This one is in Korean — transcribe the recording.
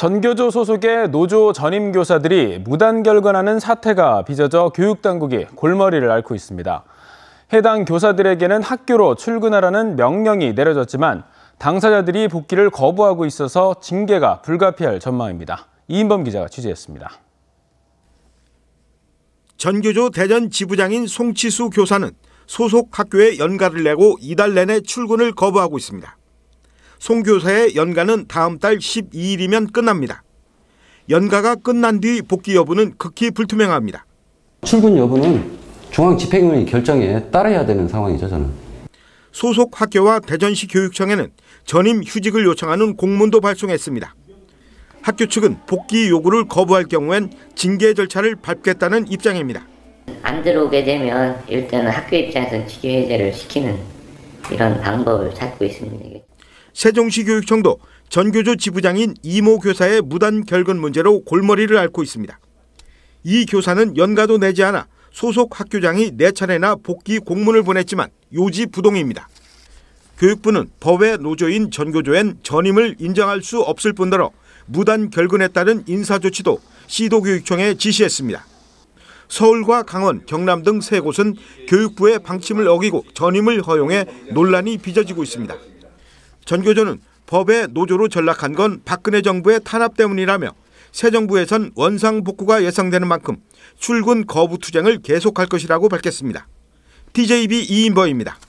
전교조 소속의 노조 전임 교사들이 무단 결근하는 사태가 빚어져 교육당국이 골머리를 앓고 있습니다. 해당 교사들에게는 학교로 출근하라는 명령이 내려졌지만 당사자들이 복귀를 거부하고 있어서 징계가 불가피할 전망입니다. 이인범 기자가 취재했습니다. 전교조 대전 지부장인 송치수 교사는 소속 학교에 연가를 내고 이달 내내 출근을 거부하고 있습니다. 송교사의 연가는 다음 달 12일이면 끝납니다. 연가가 끝난 뒤 복귀 여부는 극히 불투명합니다. 출근 여부는 중앙집행위 결정에 따라야 되는 상황이죠, 저는. 소속 학교와 대전시 교육청에는 전임 휴직을 요청하는 공문도 발송했습니다. 학교 측은 복귀 요구를 거부할 경우엔 징계 절차를 밟겠다는 입장입니다. 안 들어오게 되면 일단은 학교 입장에서 직위 해제를 시키는 이런 방법을 찾고 있습니다. 세종시 교육청도 전교조 지부장인 이모 교사의 무단 결근 문제로 골머리를 앓고 있습니다. 이 교사는 연가도 내지 않아 소속 학교장이 4차례나 복귀 공문을 보냈지만 요지 부동입니다. 교육부는 법외 노조인 전교조엔 전임을 인정할 수 없을 뿐더러 무단 결근에 따른 인사조치도 시도교육청에 지시했습니다. 서울과 강원, 경남 등 세 곳은 교육부의 방침을 어기고 전임을 허용해 논란이 빚어지고 있습니다. 전교조는 법의 노조로 전락한 건 박근혜 정부의 탄압 때문이라며 새 정부에선 원상 복구가 예상되는 만큼 출근 거부 투쟁을 계속할 것이라고 밝혔습니다. DJB 이인버입니다.